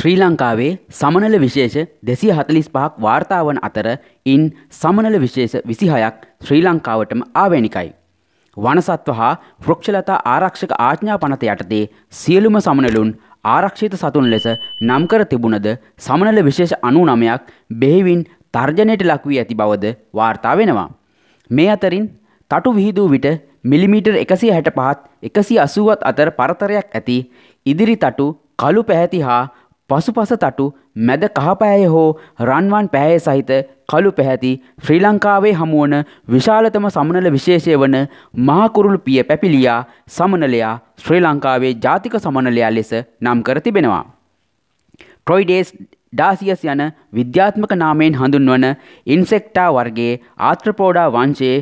ශ්‍රී ලංකාවේ සමනල විශේෂ දෙසිය හතලිස් පහක් වාර්තාාවන් අතර ඉන් සමනල විශේෂ විසිහයක් ශ්‍රී ලංකාවටම ආවැනිකයි. වනසත්ව හා ෘක්ෂලතා ආරක්ෂක ආඥා පනත යටතේ සියලුම සමනලුන් ආරක්ෂිත සතුන් ලෙස නම්කර තිබුණද සමනල විශේෂ අනුනමයක් බෙහිවින් තර්ජනයට ලක්වී ඇති බවද වාර්තා වෙනවා. මේ අතරින් තටු විහිදූ විට මිලිමීටර් එකසි හැට පහත් එකසි අසුවත් අතර පරතරයක් ඇති ඉදිරි තටු කළු පැහැති හා පසුපස තටු මැද කහපෑය හෝ රන්වන් පැහැය සහිත කළු පැහැති ශ්‍රී ලංකාවේ හමුවන විශාලතම සමනල විශේෂය වන මහකුරුළු පිය පැපිලියා සමනලයා ශ්‍රී ලංකාවේ ජාතික සමනලයා ලෙස නම් කර තිබෙනවා. ට්‍රොයිඩේස් ඩාසියස් යන විද්‍යාත්මක නාමයෙන් හඳුන්වන ඉන්සෙක්ටා වර්ගයේ ආත්‍රපෝඩා වංශයේ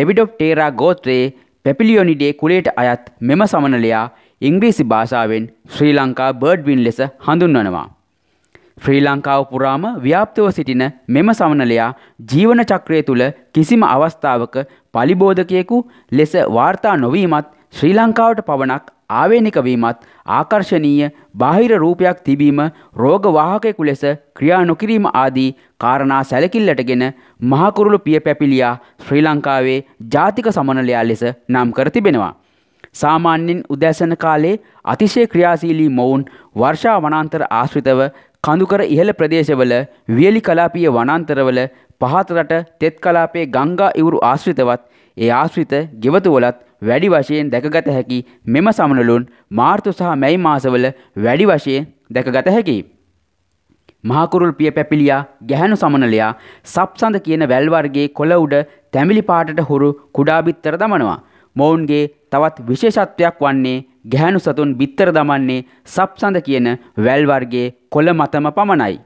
ලෙවිඩොප්ටේරා ගෝත්‍රයේ පැපිලියොනිඩේ කුලයට අයත් මෙම සමනලයා ඉංග්‍රීසි භාෂාවෙන් ශ්‍රී ලංකා බර්ඩ්වින් ලෙස හඳුන්වනවා. ශ්‍රී ලංකාව පුරාම ව්‍යාප්තව සිටින මෙම සමනලයා ජීවන චක්‍රය තුළ කිසිම අවස්ථාවක පලිබෝධකයෙකු ලෙස වාර්තා නොවීමත් ශ්‍රී ලංකාවට පවණක් ආවේනික වීමත් ආකර්ශනීය බාහිර රූපයක් තිබීම රෝග වාහකයෙකු ලෙස ක්‍රියා නොකිරීම ආදී කාරණා සැලකිල්ලටගෙන මහකුරුළු පිය පැපිලියා ශ්‍රී ලංකාවේ ජාතික සමනලයා ලෙස නම් කර තිබෙනවා. සාමාන්‍යයෙන් උදෑසන කාලේ අතිශය ක්‍රියාශීලී මොවුන් වර්ෂා වනාන්තර ආශ්‍රිතව කඳුකර ඉහළ ප්‍රදේශවල වියලි කලාපීය වනාන්තරවල පහත රට තෙත් කලාපයේ ගංගා ඉවුරු ආශ්‍රිතවත් ඒ ආශ්‍රිත ගෙවතුවලත් වැඩි වශයෙන් දැකගත හැකි මෙම සමනලුන් මාර්තු සහ මැයි මාසවල වැඩි වශයෙන් දැකගත හැකි. මහකුරුල් පිය පැපිලියා ගැහැණු සමනලයා සප්සඳ කියන වැල් වර්ගයේ කොළ උඩ තැඹිලි පාටට හුරු කුඩා බිත්තර දමනවා. මොවුන්ගේ තවත් විශේෂත්වයක් වන්නේ ගැහැණු සතුන් බිත්තර දමන්නේ සප්සඳ කියන වැල් වර්ගයේ කොළ මතම පමණයි.